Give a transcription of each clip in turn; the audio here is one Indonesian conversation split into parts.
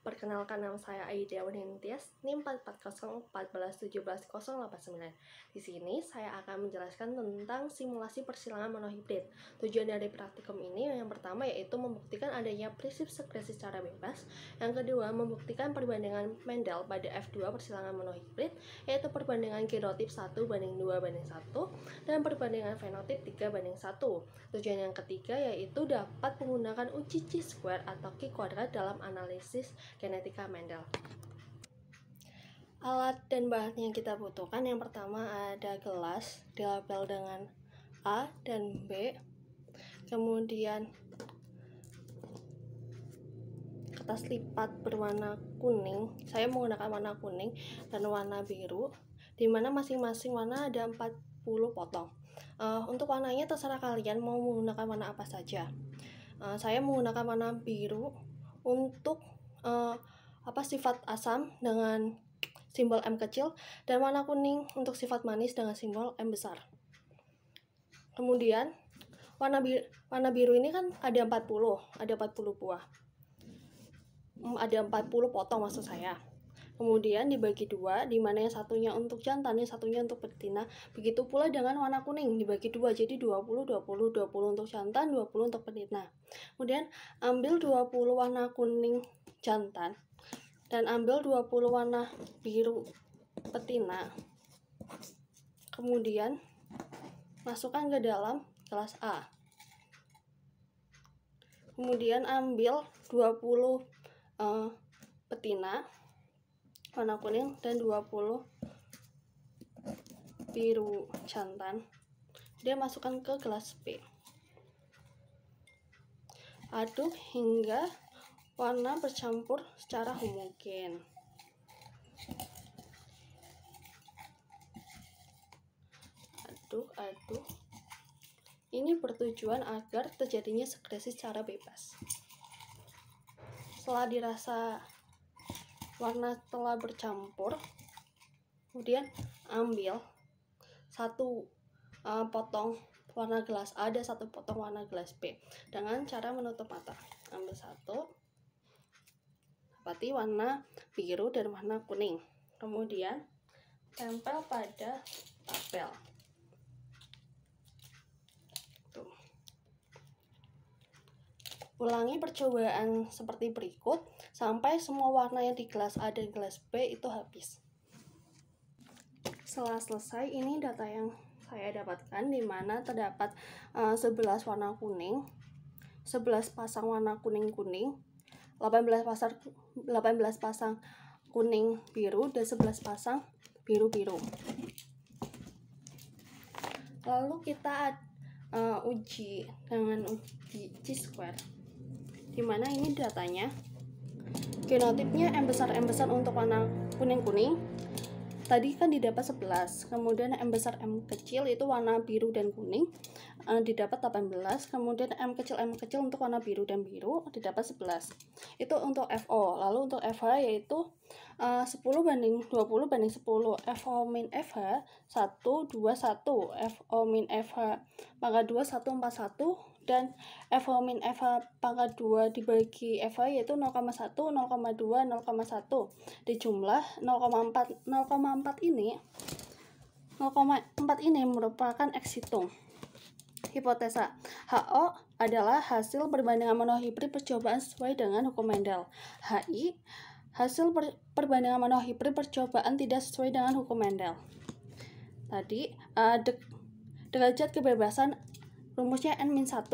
Perkenalkan nama saya Aida Wanintias, NIM 4404417089. Di sini saya akan menjelaskan tentang simulasi persilangan monohibrid. Tujuan dari praktikum ini yang pertama yaitu membuktikan adanya prinsip sekresi secara bebas. Yang kedua, membuktikan perbandingan Mendel pada F2 persilangan monohibrid, yaitu perbandingan genotip 1 banding 2 banding 1 dan perbandingan fenotip 3 banding 1. Tujuan yang ketiga yaitu dapat menggunakan uji C square atau Q kuadrat dalam analisis genetika Mendel alat dan bahan yang kita butuhkan yang pertama ada gelas dilabel dengan A dan B kemudian kertas lipat berwarna kuning saya menggunakan warna kuning dan warna biru Di mana masing-masing warna ada 40 potong uh, untuk warnanya terserah kalian mau menggunakan warna apa saja uh, saya menggunakan warna biru untuk uh, apa sifat asam dengan simbol M kecil dan warna kuning untuk sifat manis dengan simbol M besar. Kemudian warna biru, warna biru ini kan ada 40, ada 40 buah. Hmm, ada 40 potong maksud saya. Kemudian dibagi dua, di mana yang satunya untuk jantan, yang satunya untuk betina. Begitu pula dengan warna kuning, dibagi dua, jadi 20, 20, 20 untuk jantan, 20 untuk betina. Kemudian ambil 20 warna kuning jantan dan ambil 20 warna biru betina kemudian masukkan ke dalam kelas A kemudian ambil 20 eh, betina warna kuning dan 20 biru jantan dia masukkan ke kelas B aduk hingga warna bercampur secara homogen aduk aduk ini bertujuan agar terjadinya sekresi secara bebas setelah dirasa warna telah bercampur kemudian ambil satu uh, potong warna gelas A dan satu potong warna gelas B dengan cara menutup mata ambil satu dapati warna biru dan warna kuning kemudian tempel pada tabel. ulangi percobaan seperti berikut sampai semua warna yang di kelas A dan kelas B itu habis setelah selesai ini data yang saya dapatkan di mana terdapat uh, eh, 11 warna kuning, 11 pasang warna kuning-kuning, 18 pasang 18 pasang kuning biru dan 11 pasang biru-biru. Lalu kita uh, uji dengan uji C square. Dimana ini datanya genotipnya M besar M besar untuk warna kuning-kuning, tadi kan didapat 11 kemudian M besar M kecil itu warna biru dan kuning e, didapat 18 kemudian M kecil M kecil untuk warna biru dan biru didapat 11 itu untuk FO lalu untuk FH yaitu e, eh, 10 banding 20 banding 10 FO min FH 1 2 1 FO min FH maka 2 1 4 1 dan Eva min Eva pangkat 2 dibagi Eva yaitu 0,1, 0,2, 0,1 dijumlah 0,4 0,4 ini 0,4 ini merupakan eksitung hipotesa. HO adalah hasil perbandingan monohibrid percobaan sesuai dengan hukum Mendel. HI hasil per perbandingan monohibrid percobaan tidak sesuai dengan hukum Mendel. Tadi uh, de derajat kebebasan rumusnya N-1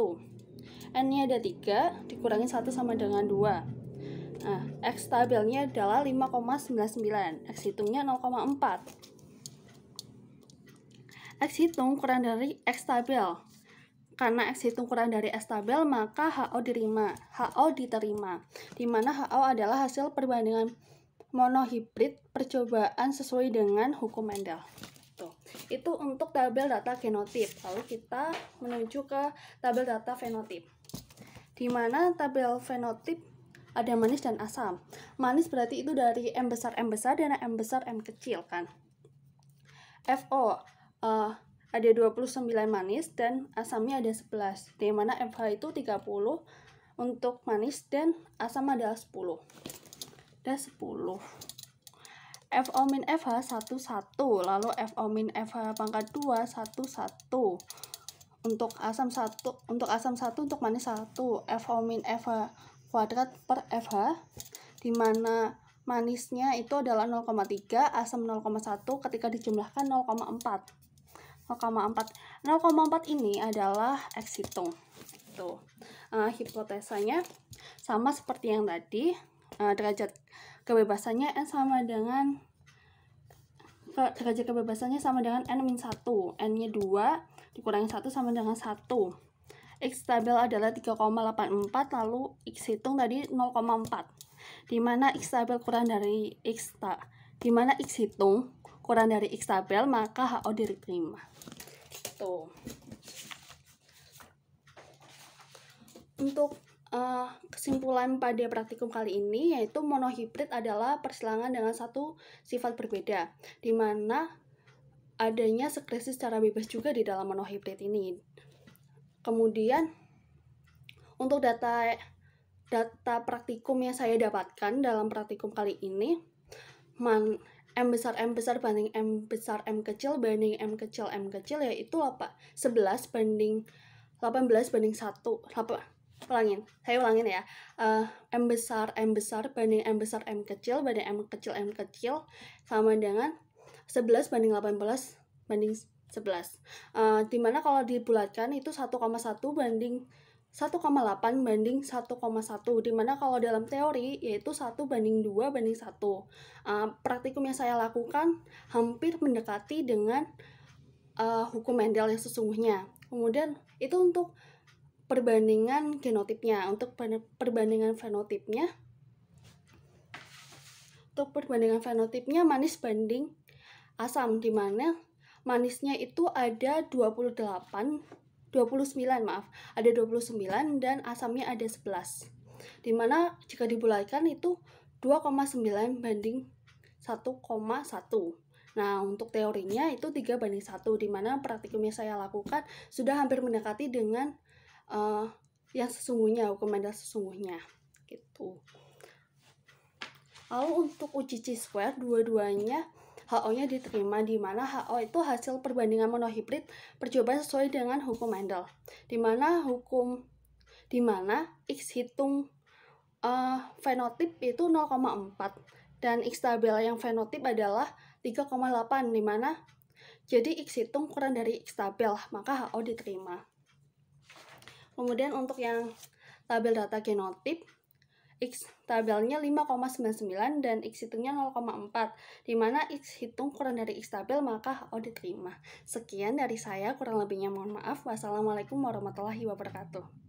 N nya ada 3 dikurangi 1 sama dengan 2 nah X tabelnya adalah 5,99 X hitungnya 0,4 X hitung kurang dari X tabel karena X hitung kurang dari X tabel, maka HO diterima. HO diterima, di mana HO adalah hasil perbandingan monohibrid percobaan sesuai dengan hukum Mendel itu untuk tabel data genotip lalu kita menuju ke tabel data fenotip di mana tabel fenotip ada manis dan asam manis berarti itu dari m besar m besar dan m besar m kecil kan FO uh, eh, ada 29 manis dan asamnya ada 11 di mana FH itu 30 untuk manis dan asam adalah 10 dan 10 FO min FH 11 lalu FO min FH pangkat 2 11 untuk asam 1 untuk asam 1 untuk manis 1 FO min FH kuadrat per FH di mana manisnya itu adalah 0,3 asam 0,1 ketika dijumlahkan 0,4 0,4 0,4 ini adalah eksitung itu uh, eh, hipotesanya sama seperti yang tadi uh, derajat kebebasannya n sama dengan derajat kebebasannya sama dengan n min 1 n nya 2 dikurangi 1 sama dengan satu x tabel adalah 3,84 lalu x hitung tadi 0,4 dimana x tabel kurang dari x tak dimana x hitung kurang dari x tabel maka HO diterima gitu untuk uh, Kesimpulan pada praktikum kali ini yaitu monohibrid adalah persilangan dengan satu sifat berbeda, di mana adanya sekresi secara bebas juga di dalam monohibrid ini. Kemudian untuk data data praktikum yang saya dapatkan dalam praktikum kali ini, man, M besar M besar banding M besar M kecil banding M kecil M kecil yaitu 11 banding 18 banding 1 8, ulangin saya ulangin ya uh, m besar m besar banding m besar m kecil banding m kecil m kecil sama dengan 11 banding 18 banding 11 uh, eh, dimana kalau dibulatkan itu 1,1 banding 1,8 banding 1,1 dimana kalau dalam teori yaitu 1 banding 2 banding 1 uh, eh, praktikum yang saya lakukan hampir mendekati dengan uh, hukum Mendel yang sesungguhnya kemudian itu untuk perbandingan genotipnya untuk perbandingan fenotipnya untuk perbandingan fenotipnya manis banding asam di mana manisnya itu ada 28 29 maaf ada 29 dan asamnya ada 11 dimana jika dibulatkan itu 2,9 banding 1,1 Nah, untuk teorinya itu 3 banding 1, di mana praktikumnya saya lakukan sudah hampir mendekati dengan uh, yang sesungguhnya hukum yang sesungguhnya gitu lalu untuk uji C square dua-duanya HO-nya diterima di mana HO itu hasil perbandingan monohibrid percobaan sesuai dengan hukum Mendel di mana hukum di mana X hitung uh, fenotip itu 0,4 dan X tabel yang fenotip adalah 3,8 di mana jadi X hitung kurang dari X tabel maka HO diterima Kemudian untuk yang tabel data genotip, X tabelnya 5,99 dan X hitungnya 0,4. Dimana X hitung kurang dari X tabel maka O oh diterima. Sekian dari saya, kurang lebihnya mohon maaf. Wassalamualaikum warahmatullahi wabarakatuh.